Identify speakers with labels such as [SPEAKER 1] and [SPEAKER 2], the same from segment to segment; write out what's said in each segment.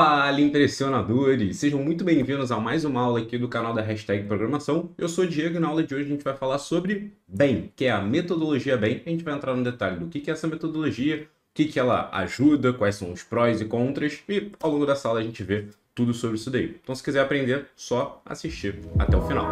[SPEAKER 1] Fala impressionadores! Sejam muito bem-vindos a mais uma aula aqui do canal da Hashtag Programação. Eu sou o Diego e na aula de hoje a gente vai falar sobre BEM, que é a metodologia BEM. A gente vai entrar no detalhe do que é essa metodologia, o que ela ajuda, quais são os prós e contras e ao longo da sala a gente vê tudo sobre isso daí. Então se quiser aprender, só assistir até o final.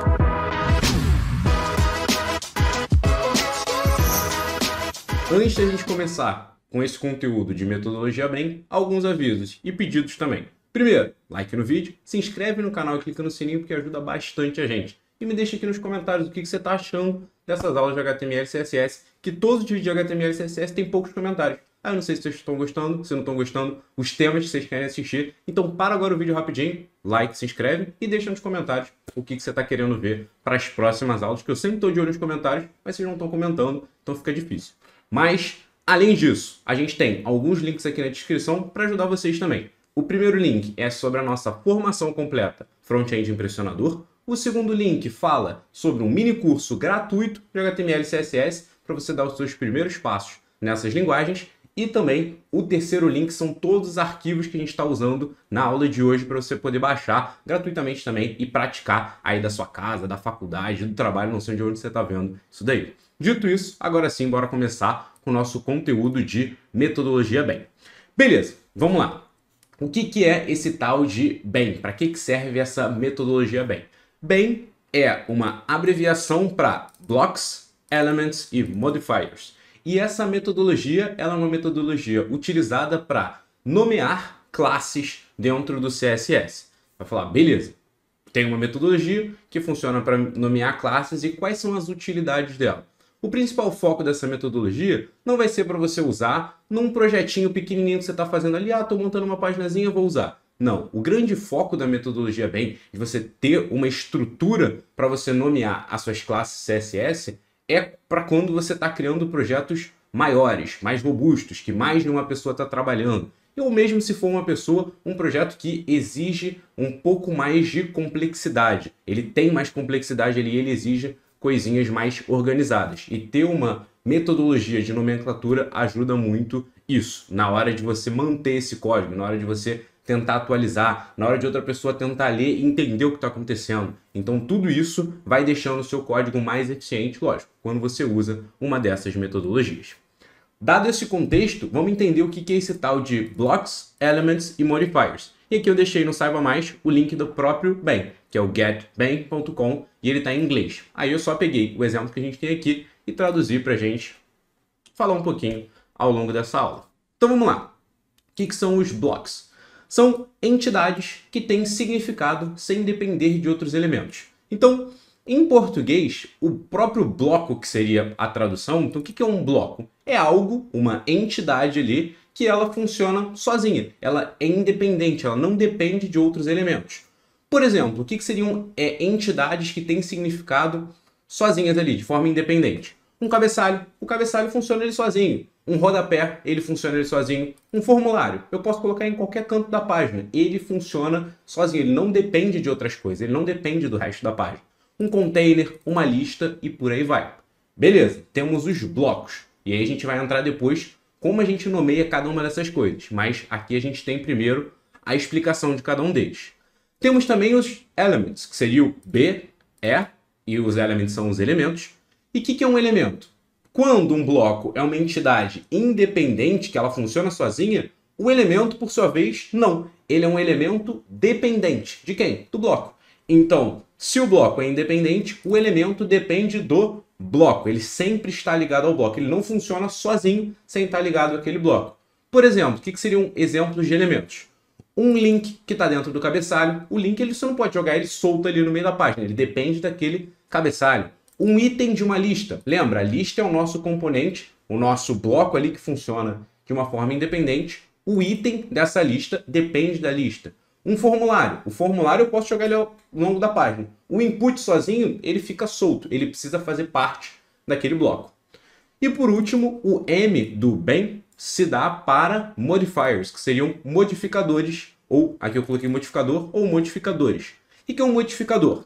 [SPEAKER 1] Antes da gente começar, com esse conteúdo de metodologia bem alguns avisos e pedidos também. Primeiro, like no vídeo, se inscreve no canal e clica no sininho porque ajuda bastante a gente. E me deixa aqui nos comentários o que você está achando dessas aulas de HTML e CSS, que todos os vídeos de HTML e CSS tem poucos comentários. Ah, eu não sei se vocês estão gostando, se não estão gostando, os temas que vocês querem assistir. Então para agora o vídeo rapidinho, like, se inscreve e deixa nos comentários o que você está querendo ver para as próximas aulas, que eu sempre estou de olho nos comentários, mas vocês não estão comentando, então fica difícil. Mas Além disso, a gente tem alguns links aqui na descrição para ajudar vocês também. O primeiro link é sobre a nossa formação completa Front-End Impressionador. O segundo link fala sobre um mini curso gratuito de HTML e CSS para você dar os seus primeiros passos nessas linguagens. E também o terceiro link são todos os arquivos que a gente está usando na aula de hoje para você poder baixar gratuitamente também e praticar aí da sua casa, da faculdade, do trabalho, não sei de onde você está vendo isso daí. Dito isso, agora sim, bora começar com o nosso conteúdo de metodologia bem. Beleza, vamos lá. O que, que é esse tal de bem? Para que, que serve essa metodologia bem? Bem é uma abreviação para blocks, elements e modifiers. E essa metodologia ela é uma metodologia utilizada para nomear classes dentro do CSS. Vai falar, beleza, tem uma metodologia que funciona para nomear classes e quais são as utilidades dela? O principal foco dessa metodologia não vai ser para você usar num projetinho pequenininho que você está fazendo ali, ah, estou montando uma paginazinha, vou usar. Não, o grande foco da metodologia é bem de você ter uma estrutura para você nomear as suas classes CSS é para quando você está criando projetos maiores, mais robustos, que mais de uma pessoa está trabalhando. Ou mesmo se for uma pessoa, um projeto que exige um pouco mais de complexidade. Ele tem mais complexidade ali, ele exige coisinhas mais organizadas. E ter uma metodologia de nomenclatura ajuda muito isso, na hora de você manter esse código, na hora de você tentar atualizar, na hora de outra pessoa tentar ler e entender o que está acontecendo. Então, tudo isso vai deixando o seu código mais eficiente, lógico, quando você usa uma dessas metodologias. Dado esse contexto, vamos entender o que é esse tal de blocks, elements e modifiers. E aqui eu deixei no Saiba Mais o link do próprio bem, que é o getBang.com e ele está em inglês. Aí eu só peguei o exemplo que a gente tem aqui e traduzi para a gente falar um pouquinho ao longo dessa aula. Então vamos lá. O que, que são os blocks? São entidades que têm significado sem depender de outros elementos. Então, em português, o próprio bloco que seria a tradução, então o que é um bloco? É algo, uma entidade ali, que ela funciona sozinha. Ela é independente, ela não depende de outros elementos. Por exemplo, o que, seriam é, entidades que têm significado sozinhas ali, de forma independente? Um cabeçalho. O cabeçalho funciona ele sozinho. Um rodapé, ele funciona ele sozinho. Um formulário, eu posso colocar em qualquer canto da página. Ele funciona sozinho, ele não depende de outras coisas, ele não depende do resto da página um container, uma lista e por aí vai. Beleza, temos os blocos. E aí a gente vai entrar depois como a gente nomeia cada uma dessas coisas. Mas aqui a gente tem primeiro a explicação de cada um deles. Temos também os elements, que seria o B, E, e os elements são os elementos. E o que, que é um elemento? Quando um bloco é uma entidade independente, que ela funciona sozinha, o elemento, por sua vez, não. Ele é um elemento dependente. De quem? Do bloco. Então, se o bloco é independente, o elemento depende do bloco. Ele sempre está ligado ao bloco. Ele não funciona sozinho sem estar ligado àquele bloco. Por exemplo, o que, seria um exemplo de elementos? Um link que está dentro do cabeçalho. O link ele, você não pode jogar ele solto ali no meio da página. Ele depende daquele cabeçalho. Um item de uma lista. Lembra, a lista é o nosso componente, o nosso bloco ali que funciona de uma forma independente. O item dessa lista depende da lista. Um formulário. O formulário eu posso jogar ele ao longo da página. O input sozinho, ele fica solto. Ele precisa fazer parte daquele bloco. E por último, o M do bem se dá para modifiers, que seriam modificadores, ou aqui eu coloquei modificador, ou modificadores. E que é um modificador?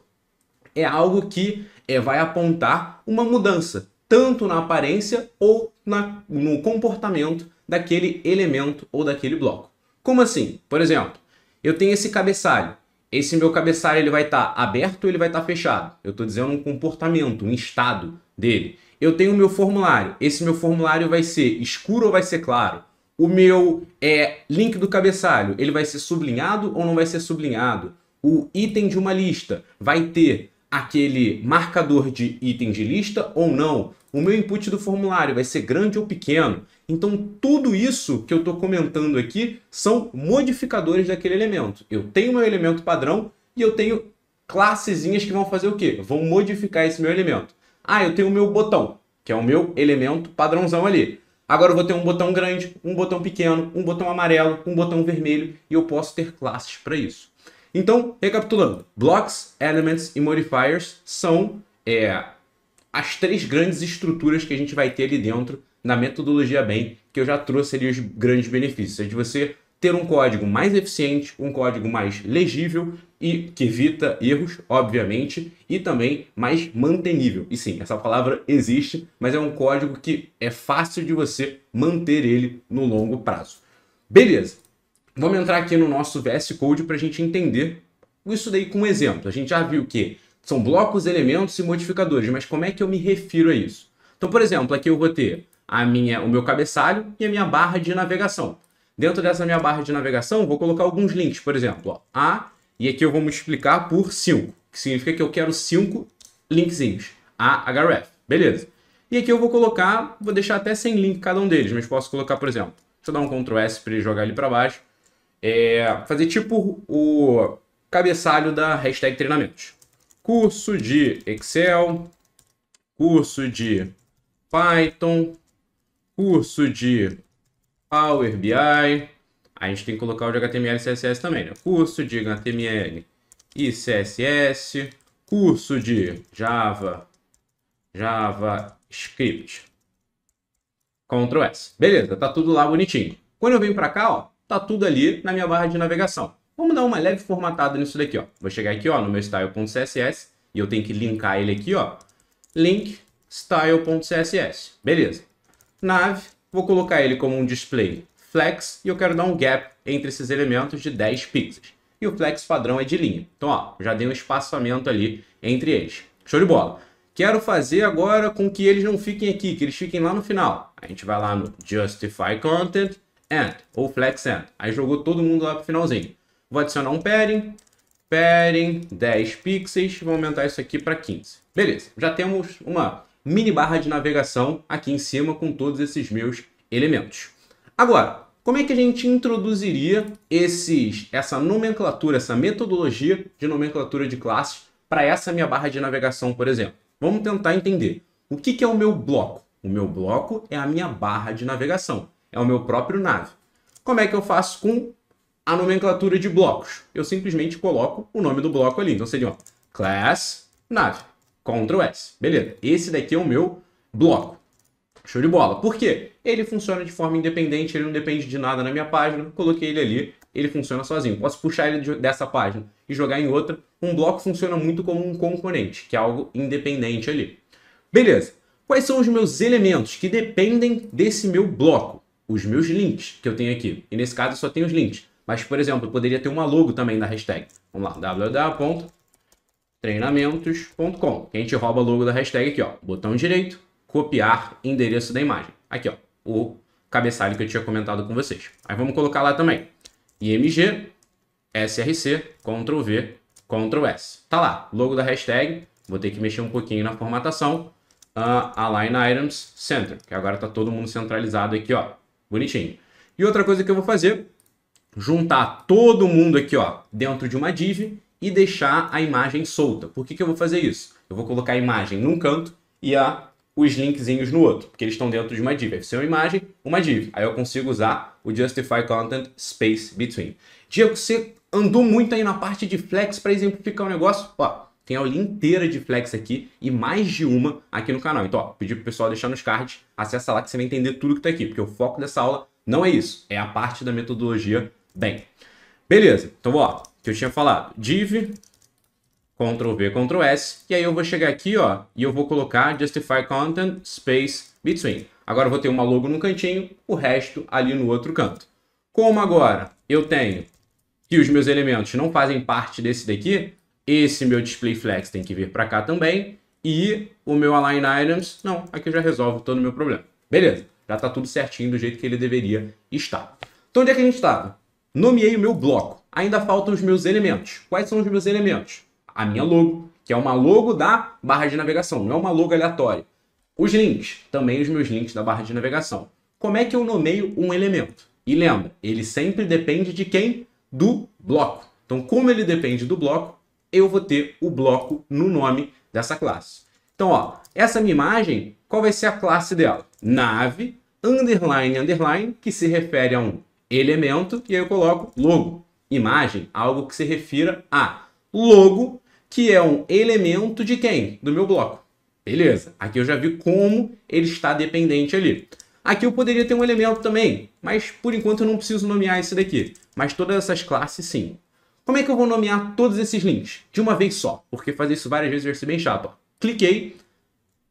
[SPEAKER 1] É algo que é, vai apontar uma mudança, tanto na aparência ou na, no comportamento daquele elemento ou daquele bloco. Como assim? Por exemplo, eu tenho esse cabeçalho. Esse meu cabeçalho ele vai estar tá aberto ou ele vai estar tá fechado? Eu estou dizendo um comportamento, um estado dele. Eu tenho o meu formulário. Esse meu formulário vai ser escuro ou vai ser claro? O meu é, link do cabeçalho, ele vai ser sublinhado ou não vai ser sublinhado? O item de uma lista vai ter aquele marcador de item de lista ou não? O meu input do formulário vai ser grande ou pequeno. Então, tudo isso que eu estou comentando aqui são modificadores daquele elemento. Eu tenho meu elemento padrão e eu tenho classezinhas que vão fazer o quê? Vão modificar esse meu elemento. Ah, eu tenho o meu botão, que é o meu elemento padrãozão ali. Agora eu vou ter um botão grande, um botão pequeno, um botão amarelo, um botão vermelho e eu posso ter classes para isso. Então, recapitulando, blocks, elements e modifiers são é, as três grandes estruturas que a gente vai ter ali dentro na metodologia BEM, que eu já trouxe ali os grandes benefícios. É de você ter um código mais eficiente, um código mais legível e que evita erros, obviamente, e também mais mantenível. E sim, essa palavra existe, mas é um código que é fácil de você manter ele no longo prazo. Beleza. Vamos entrar aqui no nosso VS Code para a gente entender isso daí com um exemplo. A gente já viu que são blocos, elementos e modificadores, mas como é que eu me refiro a isso? Então, por exemplo, aqui eu vou ter a minha, o meu cabeçalho e a minha barra de navegação. Dentro dessa minha barra de navegação, vou colocar alguns links, por exemplo, ó, A, e aqui eu vou multiplicar por 5, que significa que eu quero 5 linkzinhos, A, href, beleza. E aqui eu vou colocar, vou deixar até sem link cada um deles, mas posso colocar, por exemplo, deixa eu dar um Ctrl S para ele jogar ali para baixo, é, fazer tipo o cabeçalho da hashtag treinamentos curso de Excel, curso de Python, curso de Power BI. A gente tem que colocar o de HTML e CSS também, né? Curso de HTML e CSS, curso de Java, JavaScript. Ctrl S. Beleza, tá tudo lá bonitinho. Quando eu venho para cá, ó, tá tudo ali na minha barra de navegação. Vamos dar uma leve formatada nisso daqui, ó. Vou chegar aqui, ó, no meu style.css e eu tenho que linkar ele aqui, ó. Link style.css. Beleza. Nave, vou colocar ele como um display flex e eu quero dar um gap entre esses elementos de 10 pixels. E o flex padrão é de linha. Então, ó, já dei um espaçamento ali entre eles. Show de bola. Quero fazer agora com que eles não fiquem aqui, que eles fiquem lá no final. A gente vai lá no Justify Content and ou Flex and. Aí jogou todo mundo lá pro finalzinho. Vou adicionar um padding, padding, 10 pixels, vou aumentar isso aqui para 15. Beleza, já temos uma mini barra de navegação aqui em cima com todos esses meus elementos. Agora, como é que a gente introduziria esses, essa nomenclatura, essa metodologia de nomenclatura de classes para essa minha barra de navegação, por exemplo? Vamos tentar entender. O que, que é o meu bloco? O meu bloco é a minha barra de navegação, é o meu próprio nave. Como é que eu faço com a nomenclatura de blocos. Eu simplesmente coloco o nome do bloco ali. Então seria ó, class nave, Ctrl S. Beleza, esse daqui é o meu bloco. Show de bola. Por quê? Ele funciona de forma independente, ele não depende de nada na minha página. Coloquei ele ali, ele funciona sozinho. Posso puxar ele dessa página e jogar em outra. Um bloco funciona muito como um componente, que é algo independente ali. Beleza. Quais são os meus elementos que dependem desse meu bloco? Os meus links que eu tenho aqui. E nesse caso eu só tenho os links. Mas, por exemplo, poderia ter uma logo também da hashtag. Vamos lá, www.treinamentos.com. Que a gente rouba a logo da hashtag aqui, ó. Botão direito, copiar endereço da imagem. Aqui, ó, o cabeçalho que eu tinha comentado com vocês. Aí vamos colocar lá também. IMG, SRC, Ctrl V, Ctrl S. Tá lá, logo da hashtag. Vou ter que mexer um pouquinho na formatação. Uh, align Items Center, que agora tá todo mundo centralizado aqui, ó. Bonitinho. E outra coisa que eu vou fazer juntar todo mundo aqui ó, dentro de uma div e deixar a imagem solta. Por que, que eu vou fazer isso? Eu vou colocar a imagem num canto e a, os linkzinhos no outro, porque eles estão dentro de uma div. Vai ser uma imagem, uma div. Aí eu consigo usar o justify content space between. Diego, você andou muito aí na parte de flex para exemplificar o um negócio. Ó, tem aulinha inteira de flex aqui e mais de uma aqui no canal. Então, ó, pedi pro pessoal deixar nos cards, acessa lá que você vai entender tudo que tá aqui, porque o foco dessa aula não é isso, é a parte da metodologia Bem, beleza. Então, ó, que eu tinha falado, div, Ctrl V, Ctrl S, e aí eu vou chegar aqui, ó, e eu vou colocar justify content space between. Agora eu vou ter uma logo no cantinho, o resto ali no outro canto. Como agora eu tenho que os meus elementos não fazem parte desse daqui, esse meu display flex tem que vir para cá também, e o meu align items, não, aqui eu já resolvo todo o meu problema. Beleza, já está tudo certinho do jeito que ele deveria estar. Então onde é que a gente estava? Nomeei o meu bloco. Ainda faltam os meus elementos. Quais são os meus elementos? A minha logo, que é uma logo da barra de navegação, não é uma logo aleatória. Os links, também os meus links da barra de navegação. Como é que eu nomeio um elemento? E lembra, ele sempre depende de quem? Do bloco. Então, como ele depende do bloco, eu vou ter o bloco no nome dessa classe. Então, ó, essa minha imagem, qual vai ser a classe dela? Nave, underline, underline, que se refere a um elemento e aí eu coloco logo, imagem, algo que se refira a logo, que é um elemento de quem? Do meu bloco. Beleza, aqui eu já vi como ele está dependente ali. Aqui eu poderia ter um elemento também, mas por enquanto eu não preciso nomear esse daqui. Mas todas essas classes sim. Como é que eu vou nomear todos esses links? De uma vez só, porque fazer isso várias vezes vai ser bem chato. Ó. Cliquei,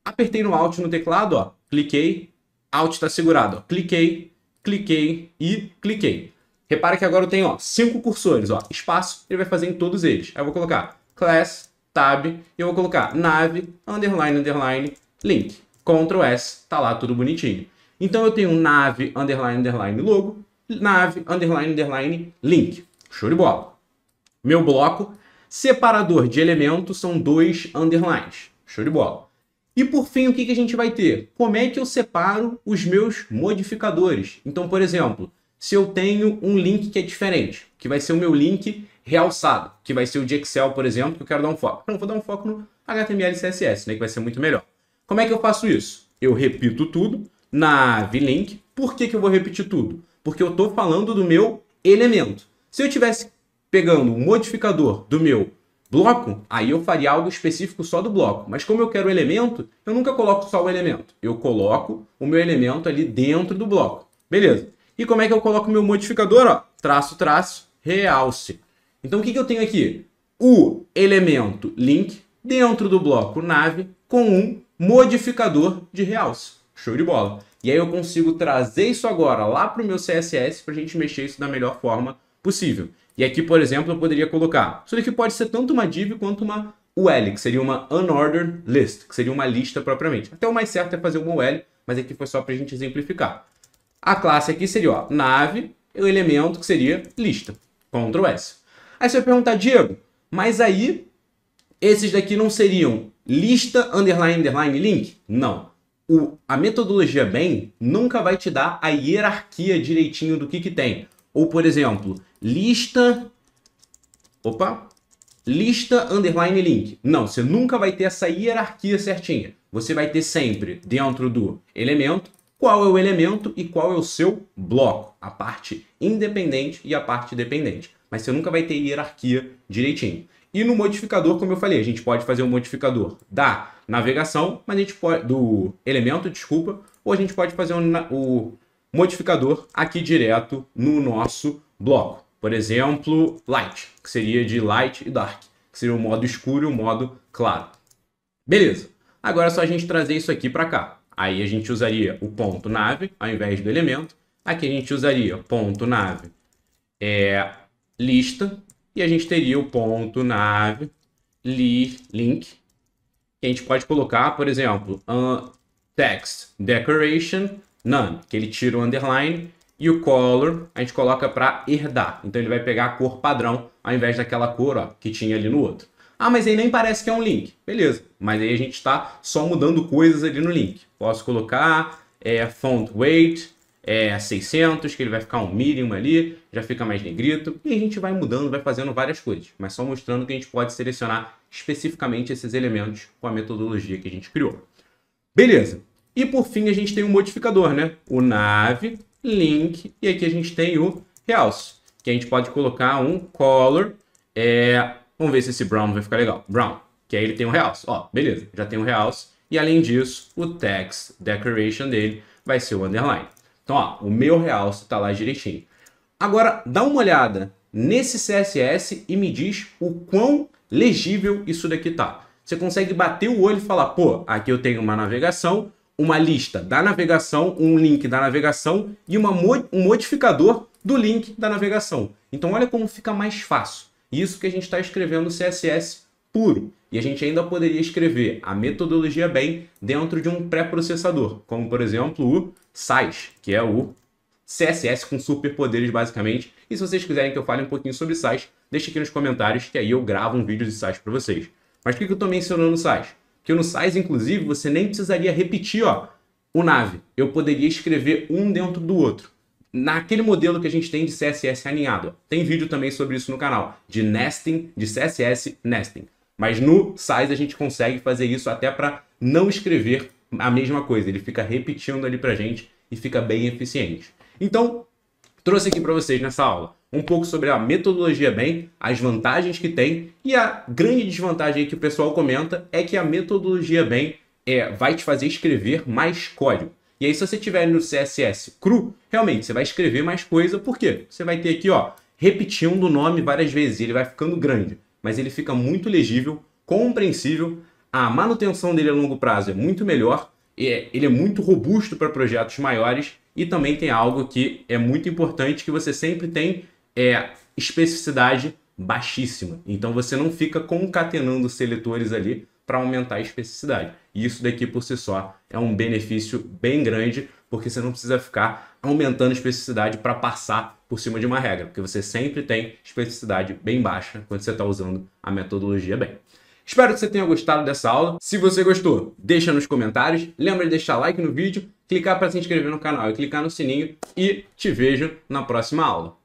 [SPEAKER 1] apertei no Alt no teclado, ó, cliquei, Alt está segurado, ó, cliquei, cliquei e cliquei. Repara que agora eu tenho ó, cinco cursores, ó, espaço, ele vai fazer em todos eles. Aí eu vou colocar class, tab, e eu vou colocar nave, underline, underline, link. Ctrl S, tá lá tudo bonitinho. Então eu tenho nave, underline, underline, logo, nave, underline, underline, link. Show de bola. Meu bloco, separador de elementos são dois underlines. Show de bola. E por fim, o que, que a gente vai ter? Como é que eu separo os meus modificadores? Então, por exemplo, se eu tenho um link que é diferente, que vai ser o meu link realçado, que vai ser o de Excel, por exemplo, que eu quero dar um foco. Não, vou dar um foco no HTML e CSS, né, que vai ser muito melhor. Como é que eu faço isso? Eu repito tudo na VLink. Por que, que eu vou repetir tudo? Porque eu estou falando do meu elemento. Se eu tivesse pegando um modificador do meu bloco, aí eu faria algo específico só do bloco. Mas como eu quero o elemento, eu nunca coloco só o elemento. Eu coloco o meu elemento ali dentro do bloco. Beleza. E como é que eu coloco o meu modificador? Ó? Traço, traço, realce. Então o que, que eu tenho aqui? O elemento link dentro do bloco nave com um modificador de realce. Show de bola. E aí eu consigo trazer isso agora lá para o meu CSS para a gente mexer isso da melhor forma possível. E aqui, por exemplo, eu poderia colocar. Isso daqui pode ser tanto uma div quanto uma UL, que seria uma unordered list, que seria uma lista propriamente. Até o mais certo é fazer uma UL, mas aqui foi só para a gente exemplificar. A classe aqui seria ó, nave, o elemento que seria lista. Ctrl S. Aí você vai perguntar, Diego, mas aí esses daqui não seriam lista, underline, underline, link? Não. O, a metodologia BEM nunca vai te dar a hierarquia direitinho do que, que tem. Ou, por exemplo, lista... Opa! Lista, underline, link. Não, você nunca vai ter essa hierarquia certinha. Você vai ter sempre, dentro do elemento, qual é o elemento e qual é o seu bloco. A parte independente e a parte dependente. Mas você nunca vai ter hierarquia direitinho. E no modificador, como eu falei, a gente pode fazer um modificador da navegação, mas a gente pode do elemento, desculpa, ou a gente pode fazer o um, modificador aqui direto no nosso bloco. Por exemplo, light, que seria de light e dark, que seria o modo escuro e o modo claro. Beleza. Agora é só a gente trazer isso aqui para cá. Aí a gente usaria o ponto nave ao invés do elemento. Aqui a gente usaria ponto nave é, lista e a gente teria o ponto nave li, link. Que a gente pode colocar, por exemplo, um, text decoration none, que ele tira o underline e o color a gente coloca para herdar. Então ele vai pegar a cor padrão ao invés daquela cor ó, que tinha ali no outro. Ah, mas aí nem parece que é um link. Beleza, mas aí a gente está só mudando coisas ali no link. Posso colocar é, font weight é, 600, que ele vai ficar um mínimo ali, já fica mais negrito. E a gente vai mudando, vai fazendo várias coisas, mas só mostrando que a gente pode selecionar especificamente esses elementos com a metodologia que a gente criou. Beleza, e por fim, a gente tem o um modificador, né? O nav, link, e aqui a gente tem o realce, que a gente pode colocar um color. É... Vamos ver se esse brown vai ficar legal. Brown, que aí ele tem um realce. Ó, beleza, já tem um realce. E além disso, o text decoration dele vai ser o underline. Então, ó, o meu realce está lá direitinho. Agora, dá uma olhada nesse CSS e me diz o quão legível isso daqui tá. Você consegue bater o olho e falar, pô, aqui eu tenho uma navegação, uma lista da navegação, um link da navegação e uma, um modificador do link da navegação. Então olha como fica mais fácil. Isso que a gente está escrevendo CSS puro. E a gente ainda poderia escrever a metodologia bem dentro de um pré-processador, como por exemplo o SAIS, que é o CSS com superpoderes basicamente. E se vocês quiserem que eu fale um pouquinho sobre SAIS, deixe aqui nos comentários que aí eu gravo um vídeo de SAIS para vocês. Mas por que eu estou mencionando o SAIS? que no size, inclusive, você nem precisaria repetir ó, o nave. Eu poderia escrever um dentro do outro. Naquele modelo que a gente tem de CSS alinhado. Ó. Tem vídeo também sobre isso no canal, de nesting, de CSS nesting. Mas no size a gente consegue fazer isso até para não escrever a mesma coisa. Ele fica repetindo ali para gente e fica bem eficiente. Então, trouxe aqui para vocês nessa aula um pouco sobre a metodologia bem, as vantagens que tem e a grande desvantagem que o pessoal comenta é que a metodologia bem é, vai te fazer escrever mais código. E aí se você tiver no CSS cru, realmente você vai escrever mais coisa, por quê? Você vai ter aqui, ó, repetindo o nome várias vezes, ele vai ficando grande, mas ele fica muito legível, compreensível, a manutenção dele a longo prazo é muito melhor, é, ele é muito robusto para projetos maiores e também tem algo que é muito importante que você sempre tem é especificidade baixíssima. Então você não fica concatenando seletores ali para aumentar a especificidade. E isso daqui por si só é um benefício bem grande, porque você não precisa ficar aumentando a especificidade para passar por cima de uma regra, porque você sempre tem especificidade bem baixa quando você está usando a metodologia bem. Espero que você tenha gostado dessa aula. Se você gostou, deixa nos comentários. Lembra de deixar like no vídeo, clicar para se inscrever no canal e clicar no sininho. E te vejo na próxima aula.